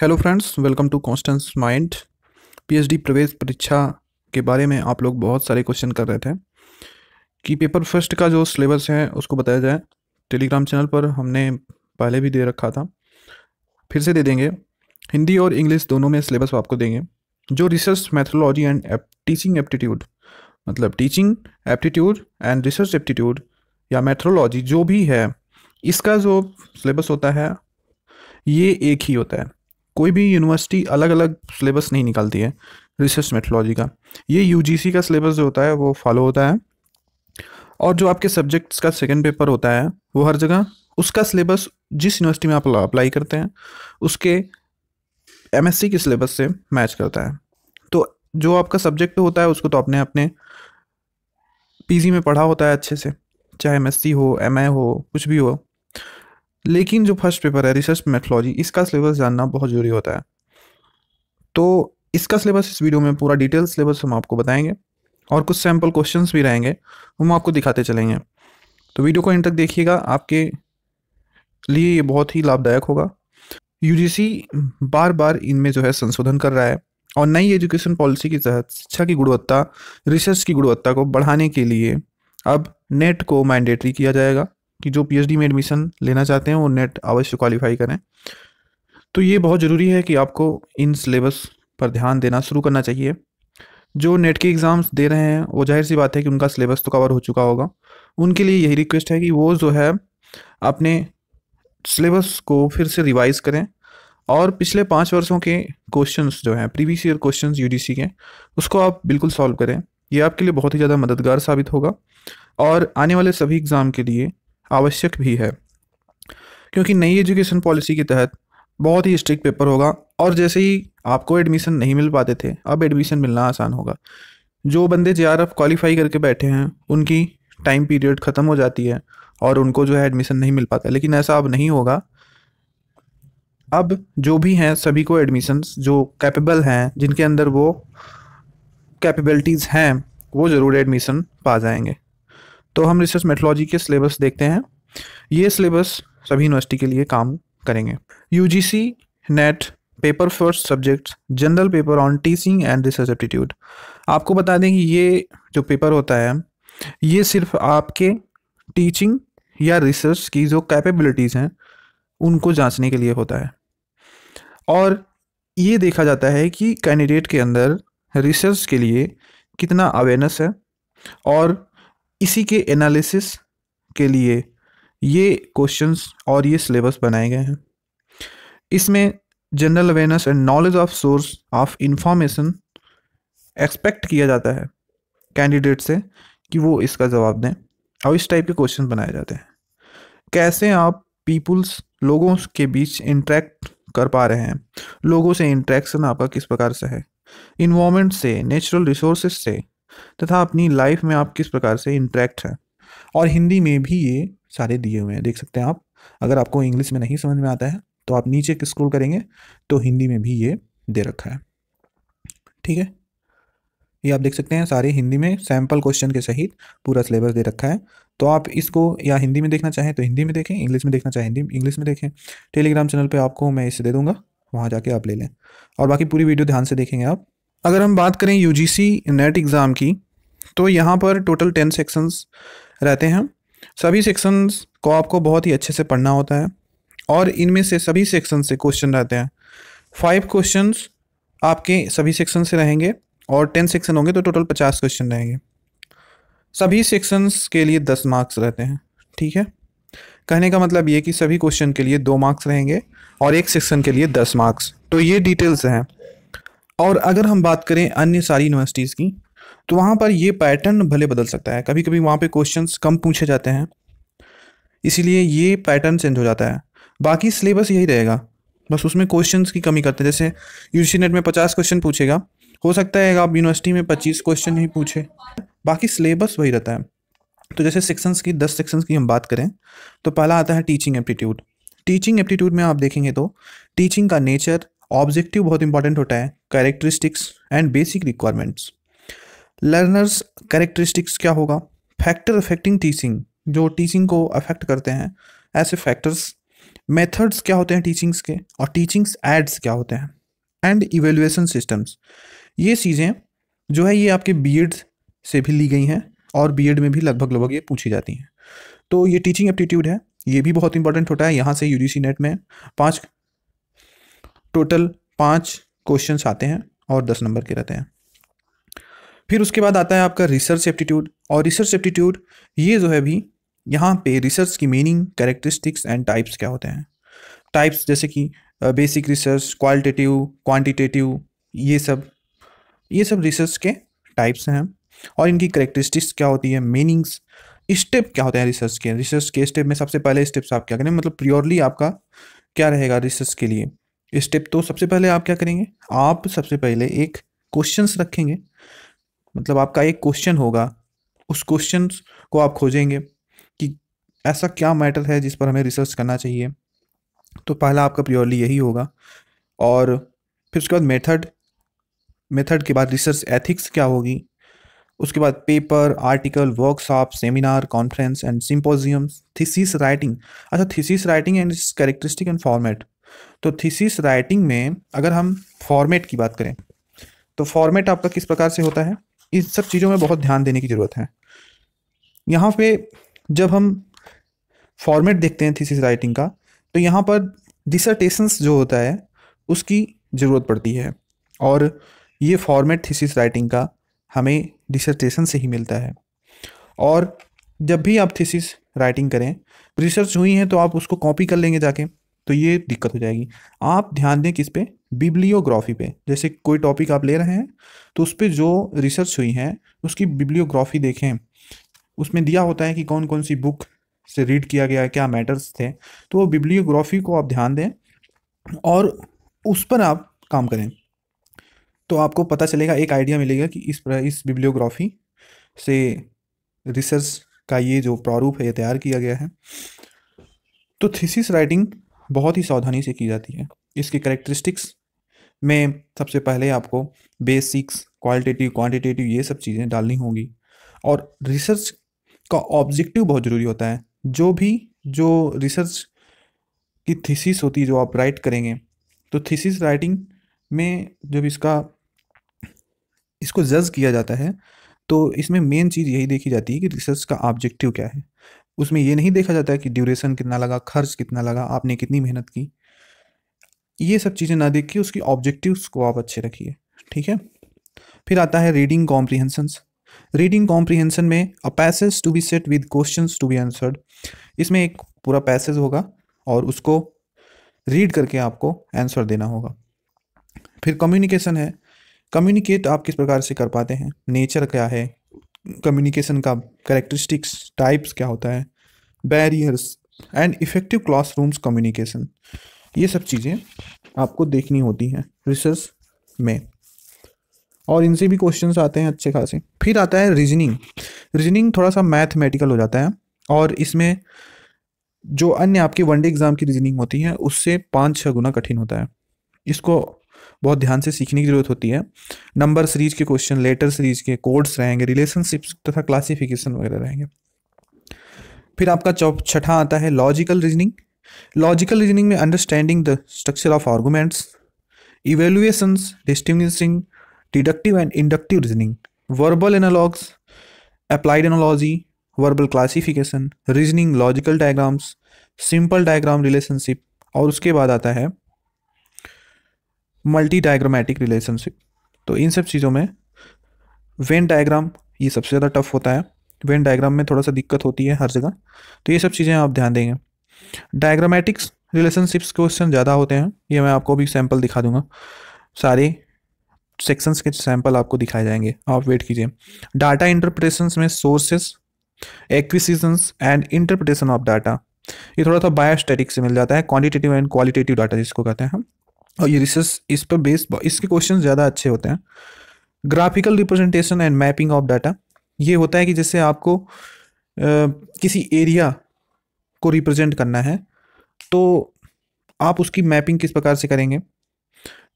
hello friends welcome to constance mind PhD प्रवेश परीक्षा के बारे में आप लोग बहुत सारे क्वेश्चन कर रहे थे कि पेपर फर्स्ट का जो सिलेबस है उसको बताया जाए टेलीग्राम चैनल पर हमने पहले भी दे रखा था फिर से दे देंगे हिंदी और इंग्लिश दोनों में सिलेबस आपको देंगे जो research methodology and teaching aptitude मतलब teaching aptitude and research aptitude या मैथोलॉजी जो भी है इसका जो सिलेबस होता है ये एक ही होता है कोई भी यूनिवर्सिटी अलग अलग सिलेबस नहीं निकालती है रिसर्च मेथोलॉजी का ये यू का सिलेबस जो होता है वो फॉलो होता है और जो आपके सब्जेक्ट्स का सेकेंड पेपर होता है वो हर जगह उसका सिलेबस जिस यूनिवर्सिटी में आप अप्लाई करते हैं उसके एम के सिलेबस से मैच करता है तो जो आपका सब्जेक्ट होता है उसको तो आपने अपने पीजी में पढ़ा होता है अच्छे से चाहे एमएससी हो एमए हो कुछ भी हो लेकिन जो फर्स्ट पेपर है रिसर्च मेथोलॉजी इसका सिलेबस जानना बहुत जरूरी होता है तो इसका सिलेबस इस वीडियो में पूरा डिटेल सिलेबस हम आपको बताएंगे और कुछ सैम्पल क्वेश्चन भी रहेंगे हम आपको दिखाते चलेंगे तो वीडियो को इन तक देखिएगा आपके लिए ये बहुत ही लाभदायक होगा यूजीसी बार बार इनमें जो है संशोधन कर रहा है और नई एजुकेशन पॉलिसी के तहत शिक्षा की गुणवत्ता रिसर्च की गुणवत्ता को बढ़ाने के लिए अब नेट को मैंडेटरी किया जाएगा कि जो पीएचडी में एडमिशन लेना चाहते हैं वो नेट अवश्य क्वालिफाई करें तो ये बहुत ज़रूरी है कि आपको इन सिलेबस पर ध्यान देना शुरू करना चाहिए जो नेट के एग्ज़ाम्स दे रहे हैं वो जाहिर सी बात है कि उनका सिलेबस तो कवर हो चुका होगा उनके लिए यही रिक्वेस्ट है कि वो जो है अपने सिलेबस को फिर से रिवाइज़ करें और पिछले पाँच वर्षों के क्वेश्चंस जो हैं प्रीवियस ईयर क्वेश्चंस यूडीसी के उसको आप बिल्कुल सॉल्व करें ये आपके लिए बहुत ही ज़्यादा मददगार साबित होगा और आने वाले सभी एग्ज़ाम के लिए आवश्यक भी है क्योंकि नई एजुकेशन पॉलिसी के तहत बहुत ही स्ट्रिक्ट पेपर होगा और जैसे ही आपको एडमिशन नहीं मिल पाते थे अब एडमिशन मिलना आसान होगा जो बंदे जे आर एफ क्वालिफाई करके बैठे हैं उनकी टाइम पीरियड ख़त्म हो जाती है और उनको जो है एडमिशन नहीं मिल पाता लेकिन ऐसा अब नहीं होगा अब जो भी हैं सभी को एडमिशन जो कैपेबल हैं जिनके अंदर वो कैपेबिलिटीज़ हैं वो ज़रूर एडमिशन पा जाएंगे तो हम रिसर्च मेथोलॉजी के सिलेबस देखते हैं ये सिलेबस सभी यूनिवर्सिटी के लिए काम करेंगे U NET paper first subject general paper on teaching and research aptitude आपको बता दें कि ये जो पेपर होता है ये सिर्फ आपके टीचिंग या रिसर्च की जो कैपेबिलिटीज़ हैं उनको जांचने के लिए होता है और ये देखा जाता है कि कैंडिडेट के अंदर रिसर्च के लिए कितना अवेयरनेस है और इसी के एनालिसिस के लिए ये क्वेश्चंस और ये सिलेबस बनाए गए हैं इसमें general awareness and knowledge of source of information expect किया जाता है कैंडिडेट से कि वो इसका जवाब दें और इस टाइप के क्वेश्चन बनाए जाते हैं कैसे आप पीपुल्स लोगों के बीच इंट्रैक्ट कर पा रहे हैं लोगों से इंट्रैक्शन आपका किस प्रकार से है इन्वामेंट से नेचुरल रिसोर्स से तथा अपनी लाइफ में आप किस प्रकार से इंटरेक्ट हैं और हिंदी में भी ये सारे दिए हुए हैं देख सकते हैं आप अगर आपको इंग्लिश में नहीं समझ में आता है तो आप नीचे स्क्रोल करेंगे तो हिंदी में भी ये दे रखा है ठीक है ये आप देख सकते हैं सारे हिंदी में सैम्पल क्वेश्चन के सहित पूरा सिलेबस दे रखा है तो आप इसको या हिंदी में देखना चाहें तो हिंदी में देखें इंग्लिश में देखना चाहें हिंदी इंग्लिश में देखें टेलीग्राम चैनल पे आपको मैं इसे दे दूंगा वहाँ जाके आप ले लें और बाकी पूरी वीडियो ध्यान से देखेंगे आप अगर हम बात करें यू नेट एग्ज़ाम की तो यहाँ पर टोटल टेन सेक्शंस रहते हैं सभी सेक्शंस को आपको बहुत ही अच्छे से पढ़ना होता है और इनमें से सभी सेक्शन से क्वेश्चन रहते हैं फाइव क्वेश्चन आपके सभी सेक्शन से रहेंगे और टेन सेक्शन होंगे तो टोटल पचास क्वेश्चन रहेंगे सभी सेक्शंस के लिए दस मार्क्स रहते हैं ठीक है कहने का मतलब ये कि सभी क्वेश्चन के लिए दो मार्क्स रहेंगे और एक सेक्शन के लिए दस मार्क्स तो ये डिटेल्स हैं और अगर हम बात करें अन्य सारी यूनिवर्सिटीज़ की तो वहाँ पर ये पैटर्न भले बदल सकता है कभी कभी वहाँ पे क्वेश्चंस कम पूछे जाते हैं इसीलिए ये पैटर्न चेंज हो जाता है बाकी सिलेबस यही रहेगा बस उसमें क्वेश्चंस की कमी करते हैं जैसे यूसी नेट में पचास क्वेश्चन पूछेगा हो सकता है आप यूनिवर्सिटी में पच्चीस क्वेश्चन ही पूछे बाकी सिलेबस वही रहता है तो जैसे सेक्शंस की दस सेक्शंस की हम बात करें तो पहला आता है टीचिंग एप्टीट्यूड टीचिंग एप्टीट्यूड में आप देखेंगे तो टीचिंग का नेचर ऑब्जेक्टिव बहुत इंपॉर्टेंट होता है characteristics and basic requirements learners characteristics क्या होगा फैक्टर अफेक्टिंग टीचिंग जो टीचिंग को अफेक्ट करते हैं ऐसे फैक्टर्स मेथड्स क्या होते हैं टीचिंग्स के और टीचिंग्स एड्स क्या होते हैं एंड इवेल्युएसन सिस्टम्स ये चीज़ें जो है ये आपके बी से भी ली गई हैं और बी में भी लगभग लगभग ये पूछी जाती हैं तो ये टीचिंग एप्टीट्यूड है ये भी बहुत इंपॉर्टेंट होता है यहाँ से यू नेट में पाँच टोटल पाँच क्वेश्चंस आते हैं और दस नंबर के रहते हैं फिर उसके बाद आता है आपका रिसर्च एप्टीट्यूड और रिसर्च एप्टीट्यूड ये जो है भी यहाँ पे रिसर्च की मीनिंग कैरेक्टरिस्टिक्स एंड टाइप्स क्या होते हैं टाइप्स जैसे कि बेसिक रिसर्च क्वालिटेटिव क्वांटिटेटिव ये सब ये सब रिसर्च के टाइप्स हैं और इनकी करेक्टरिस्टिक्स क्या होती है मीनिंग्स स्टेप क्या होते हैं रिसर्च के रिसर्च के स्टेप में सबसे पहले स्टेप्स आप क्या करें मतलब प्योरली आपका क्या रहेगा रिसर्च के लिए स्टेप तो सबसे पहले आप क्या करेंगे आप सबसे पहले एक क्वेश्चंस रखेंगे मतलब आपका एक क्वेश्चन होगा उस क्वेश्चन को आप खोजेंगे कि ऐसा क्या मैटर है जिस पर हमें रिसर्च करना चाहिए तो पहला आपका प्योरली यही होगा और फिर उसके बाद मेथड मेथड के बाद रिसर्च एथिक्स क्या होगी उसके बाद paper article workshop seminar conference and symposium thesis writing अच्छा thesis writing and its characteristic and format तो थीसिस राइटिंग में अगर हम फॉर्मेट की बात करें तो फॉर्मेट आपका किस प्रकार से होता है इन सब चीज़ों में बहुत ध्यान देने की ज़रूरत है यहाँ पे जब हम फॉर्मेट देखते हैं थीसिस राइटिंग का तो यहाँ पर डिसर्टेशंस जो होता है उसकी ज़रूरत पड़ती है और ये फॉर्मेट थीसिस राइटिंग का हमें डिसर्टेशन से ही मिलता है और जब भी आप थीसिस राइटिंग करें रिसर्च हुई है तो आप उसको कॉपी कर लेंगे जाके तो ये दिक्कत हो जाएगी आप ध्यान दें किस पे बिब्लियोग्राफी पे जैसे कोई टॉपिक आप ले रहे हैं तो उस पर जो रिसर्च हुई है उसकी बिब्लियोग्राफी देखें उसमें दिया होता है कि कौन कौन सी बुक से रीड किया गया क्या मैटर्स थे तो वो बिब्लियोग्राफी को आप ध्यान दें और उस पर आप काम करें तो आपको पता चलेगा एक आइडिया मिलेगा कि इस पर इस बिब्लियोग्राफी से रिसर्च का ये जो प्रारूप है ये तैयार किया गया है तो थीसिस राइटिंग बहुत ही सावधानी से की जाती है इसके करेक्टरिस्टिक्स में सबसे पहले आपको बेसिक्स क्वालिटेटिव क्वांटिटेटिव ये सब चीज़ें डालनी होंगी और रिसर्च का ऑब्जेक्टिव बहुत ज़रूरी होता है जो भी जो रिसर्च की थीसिस होती है जो आप राइट करेंगे तो थीसिस राइटिंग में जब इसका इसको जज किया जाता है तो इसमें मेन चीज़ यही देखी जाती है कि रिसर्च का ऑब्जेक्टिव क्या है उसमें ये नहीं देखा जाता है कि ड्यूरेशन कितना लगा खर्च कितना लगा आपने कितनी मेहनत की ये सब चीज़ें ना देख के उसकी ऑब्जेक्टिव्स को आप अच्छे रखिए ठीक है फिर आता है रीडिंग कॉम्प्रीहेंसन्स रीडिंग कॉम्प्रीहेंसन में a passage to be set with question to be answered इसमें एक पूरा पैसेज होगा और उसको रीड करके आपको आंसर देना होगा फिर कम्युनिकेशन है कम्युनिकेट आप किस प्रकार से कर पाते हैं नेचर क्या है कम्युनिकेशन का करेक्टरिस्टिक्स टाइप्स क्या होता है barriers and effective classrooms communication ये सब चीज़ें आपको देखनी होती हैं रिसर्च में और इनसे भी क्वेश्चन आते हैं अच्छे खासे फिर आता है रीजनिंग रीजनिंग थोड़ा सा मैथमेटिकल हो जाता है और इसमें जो अन्य आपके वनडे एग्ज़ाम की रीजनिंग होती है उससे पाँच छः गुना कठिन होता है इसको बहुत ध्यान से सीखने की ज़रूरत होती है नंबर सीरीज के क्वेश्चन लेटर सीरीज के कोड्स रहेंगे रिलेशनशिप्स तथा क्लासिफिकेशन वगैरह रहेंगे फिर आपका चौप छठा आता है लॉजिकल रीजनिंग लॉजिकल रीजनिंग में understanding the structure of arguments evaluations disting deductive and inductive reasoning verbal analogues applied analogy verbal classification reasoning logical diagrams simple diagram relationship और उसके बाद आता है मल्टी डायग्रामेटिक रिलेशनशिप तो इन सब चीज़ों में वेन डायग्राम ये सबसे ज़्यादा टफ होता है वेन डायग्राम में थोड़ा सा दिक्कत होती है हर जगह तो ये सब चीज़ें आप ध्यान देंगे डायग्रामेटिक्स रिलेशनशिप्स क्वेश्चन ज़्यादा होते हैं ये मैं आपको भी सैम्पल दिखा दूंगा सारे सेक्शंस के सैंपल आपको दिखाए जाएंगे आप वेट कीजिए डाटा इंटरप्रिटेशन में sources acquisitions and interpretation of data ये थोड़ा सा बायोस्टेटिक से मिल जाता है क्वांटिटेटिव एंड क्वालिटेटिव डाटा जिसको कहते हैं हम और ये रिसर्च इस पर बेस्ड इसके क्वेश्चन ज़्यादा अच्छे होते हैं graphical representation and mapping of data ये होता है कि जैसे आपको आ, किसी एरिया को रिप्रेजेंट करना है तो आप उसकी मैपिंग किस प्रकार से करेंगे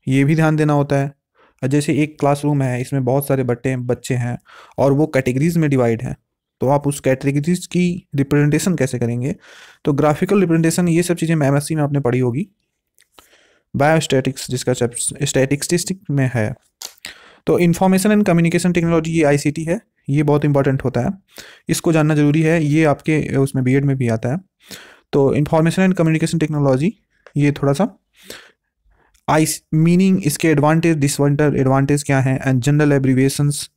ये भी ध्यान देना होता है जैसे एक क्लासरूम है इसमें बहुत सारे बट्टे बच्चे हैं और वो कैटेगरीज में डिवाइड हैं तो आप उस कैटेगरीज की रिप्रेजेंटेशन कैसे करेंगे तो ग्राफिकल रिप्रेजेंटेशन ये सब चीज़ें सी में आपने पढ़ी होगी बायोस्टैटिक्स जिसका स्टैटिस्टिक में है तो इन्फॉर्मेशन एंड कम्युनिकेशन टेक्नोलॉजी ये आईसीटी है ये बहुत इंपॉर्टेंट होता है इसको जानना ज़रूरी है ये आपके उसमें बीएड में भी आता है तो इन्फॉर्मेशन एंड कम्युनिकेशन टेक्नोलॉजी ये थोड़ा सा आई मीनिंग इसके एडवांटेज डिस एडवांटेज क्या हैं and general abbreviations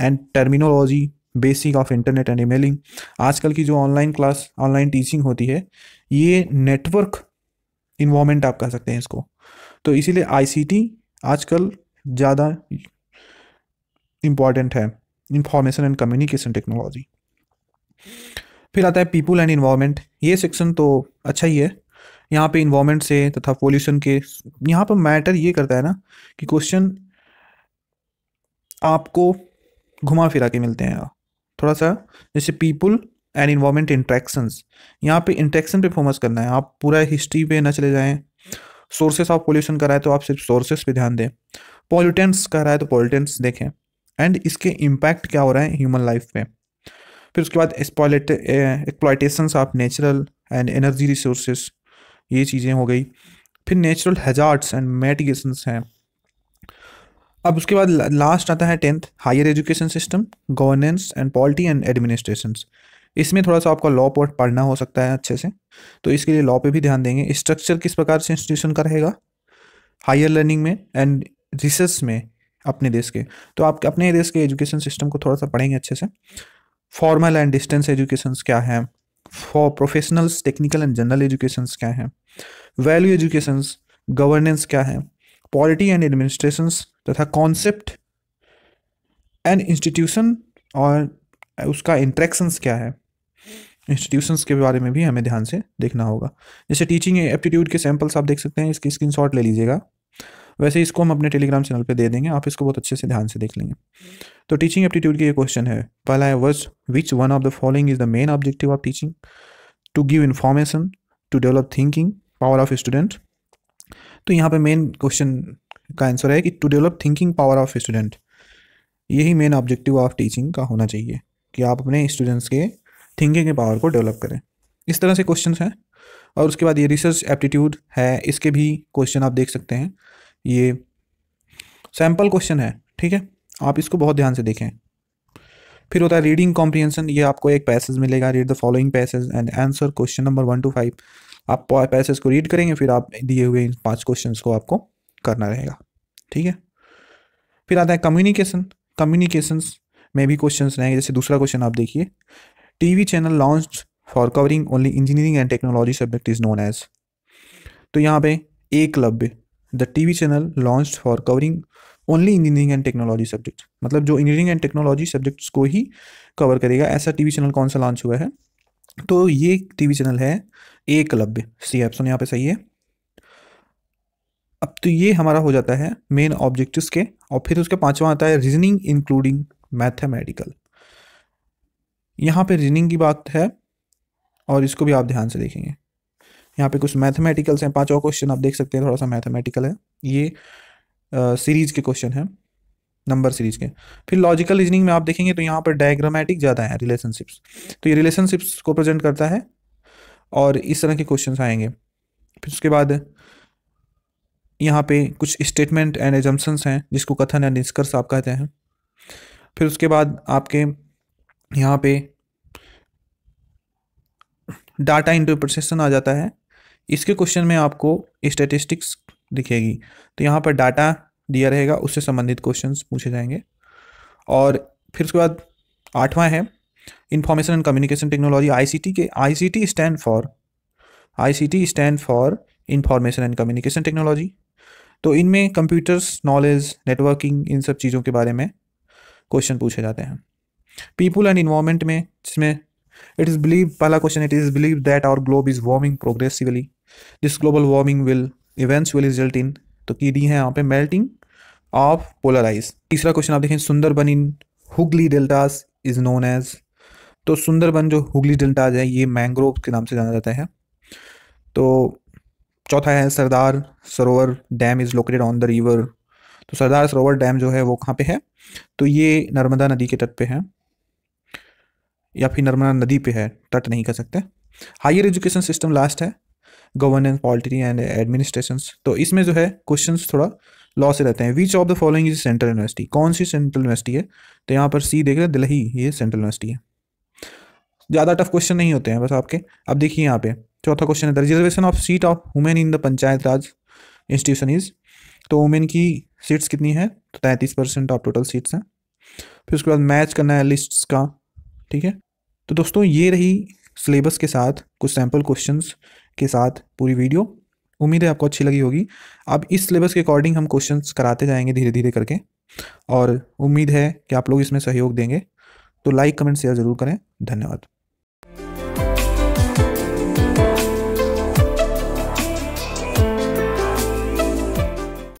and terminology basic of internet and emailing आजकल की जो ऑनलाइन क्लास ऑनलाइन टीचिंग होती है ये नेटवर्क इन्वॉर्मेंट आप कह सकते हैं इसको तो इसीलिए आईसीटी आजकल ज़्यादा इम्पॉर्टेंट है इंफॉर्मेशन एंड कम्युनिकेशन टेक्नोलॉजी फिर आता है पीपल एंड इन्वायरमेंट ये सेक्शन तो अच्छा ही है यहाँ पे इन्वायरमेंट से तथा पोल्यूशन के यहाँ पर मैटर ये करता है ना कि क्वेश्चन आपको घुमा फिरा के मिलते हैं थोड़ा सा जैसे पीपल एंड इन्वायरमेंट इंट्रैक्शंस यहाँ पे इंट्रैक्शन पे फोकस करना है आप पूरा हिस्ट्री पे ना चले जाएं सोर्सेस ऑफ पोल्यूशन कर रहा है तो आप सिर्फ सोर्सेस पे ध्यान दें पॉल्यूटेंट्स कर रहा है तो पॉल्यूटेंट्स देखें एंड इसके इम्पैक्ट क्या हो रहा है ह्यूमन लाइफ पे फिर उसके बाद exploitation of natural and energy resource ये चीज़ें हो गई फिर नेचुरल हैजार्ड्स एंड मेटिगेशन हैं अब उसके बाद लास्ट आता है tenth higher education system governance and polity and administration इसमें थोड़ा सा आपका लॉ पोर्ट पढ़ना हो सकता है अच्छे से तो इसके लिए लॉ पे भी ध्यान देंगे स्ट्रक्चर किस प्रकार से इंस्टीट्यूशन का रहेगा हायर लर्निंग में एंड रिसर्च में अपने देश के तो आप अपने देश के एजुकेशन सिस्टम को थोड़ा सा पढ़ेंगे अच्छे से फॉर्मल एंड डिस्टेंस एजुकेशन क्या है for professionals technical and general education क्या है वैल्यू एजुकेशन गवर्नेंस क्या है पॉलिटी एंड एडमिनिस्ट्रेशन तथा कॉन्सेप्ट एंड इंस्टीट्यूशन और उसका इंट्रैक्शंस क्या है इंस्टीट्यूशंस के बारे में भी हमें ध्यान से देखना होगा जैसे टीचिंग एप्टीट्यूड के सैम्पल्स आप देख सकते हैं इसकी स्क्रीन ले लीजिएगा वैसे इसको हम अपने टेलीग्राम चैनल पे दे देंगे आप इसको बहुत अच्छे से ध्यान से देख लेंगे तो टीचिंग एप्टीट्यूड की ये क्वेश्चन है पहला है वर्स which one of the following is the main objective of teaching to give information to develop thinking power of student तो यहाँ पे मेन क्वेश्चन का आंसर है कि to develop thinking power of student यही मेन ऑब्जेक्टिव ऑफ टीचिंग का होना चाहिए कि आप अपने स्टूडेंट्स के थिंकिंग के पावर को डेवलप करें इस तरह से क्वेश्चन हैं और उसके बाद ये रिसर्च एप्टीट्यूड है इसके भी क्वेश्चन आप देख सकते हैं ये सैम्पल क्वेश्चन है ठीक है आप इसको बहुत ध्यान से देखें फिर होता है रीडिंग कॉम्प्रिहेंसन ये आपको एक पैसेज मिलेगा read the following passage and answer question number one two five आप पैसेज को रीड करेंगे फिर आप दिए हुए इन पाँच क्वेश्चन को आपको करना रहेगा ठीक है फिर आता है कम्युनिकेशन कम्युनिकेशंस में भी क्वेश्चंस रहेंगे जैसे दूसरा क्वेश्चन आप देखिए TV channel launch for covering only engineering and technology subject is known as तो यहाँ पे a club the TV channel launch for covering only engineering and technology subject मतलब जो इंजीनियरिंग एंड टेक्नोलॉजी सब्जेक्ट्स को ही cover करेगा ऐसा TV channel कौन सा लॉन्च हुआ है तो ये टीवी चैनल है ए क्लब सी एप्सन यहाँ पे सही है अब तो ये हमारा हो जाता है मेन ऑब्जेक्टिव के और फिर उसके पांचवा आता है रीजनिंग इंक्लूडिंग मैथमेटिकल यहाँ पे रीजनिंग की बात है और इसको भी आप ध्यान से देखेंगे यहाँ पे कुछ मैथमेटिकल्स हैं पांचवा क्वेश्चन आप देख सकते हैं थोड़ा सा मैथमेटिकल है ये सीरीज के क्वेश्चन हैं नंबर सीरीज के फिर लॉजिकल रीजनिंग में आप देखेंगे तो यहाँ पर डायग्रामेटिक ज़्यादा है रिलेशनशिप्स तो ये रिलेशनशिप्स को प्रेजेंट करता है और इस तरह के क्वेश्चन आएंगे फिर उसके बाद यहाँ पे कुछ स्टेटमेंट एंड एजम्पन्स हैं जिसको कथन या निष्कर्ष आप कहते हैं फिर उसके बाद आपके यहाँ पे डाटा इंटरप्रिटेशन आ जाता है इसके क्वेश्चन में आपको स्टेटिस्टिक्स दिखेगी तो यहाँ पर डाटा दिया रहेगा उससे संबंधित क्वेश्चन पूछे जाएंगे और फिर उसके बाद आठवां है information and communication technology ICT के ICT stand for ICT stand for information and communication technology तो इनमें कंप्यूटर्स नॉलेज नेटवर्किंग इन सब चीज़ों के बारे में क्वेश्चन पूछे जाते हैं पीपल एंड इन्वायरमेंट में जिसमें इट इज़ बिलीव पहला question it is believe that our globe is warming progressively this global warming will events will result in तो की डी है यहाँ पे मेल्टिंग ऑफ पोलराइज तीसरा क्वेश्चन आप देखें Sundarban in Hooghly deltas is known as तो सुंदरबन जो हुगली डेल्टाज है ये मैंग्रोव के नाम से जाना जाता है तो चौथा है Sardar Sarovar dam is located on the river तो सरदार सरोवर डैम जो है वो कहाँ पे है तो ये नर्मदा नदी के तट पे है या फिर नर्मदा नदी पे है तट नहीं कर सकते हायर एजुकेशन सिस्टम लास्ट है गवर्नेंस पॉलिटी एंड एडमिनिस्ट्रेशन तो इसमें जो है क्वेश्चन थोड़ा लॉ से रहते हैं which of the following is central university कौन सी सेंट्रल यूनिवर्सिटी है तो यहाँ पर सी देख रहे दिल्ली ये सेंट्रल यूनिवर्सिटी है ज़्यादा टफ क्वेश्चन नहीं होते हैं बस आपके अब देखिए यहाँ पे चौथा क्वेश्चन है reservation of seat of women in the panchayat raj institution is तो वुमेन की सीट्स कितनी है तो तैंतीस परसेंट ऑफ टोटल सीट्स हैं फिर उसके बाद मैच करना है लिस्ट्स का ठीक है तो दोस्तों ये रही सिलेबस के साथ कुछ सैम्पल क्वेश्चंस के साथ पूरी वीडियो उम्मीद है आपको अच्छी लगी होगी अब इस सिलेबस के अकॉर्डिंग हम क्वेश्चंस कराते जाएंगे धीरे धीरे करके और उम्मीद है कि आप लोग इसमें सहयोग देंगे तो लाइक कमेंट शेयर ज़रूर करें धन्यवाद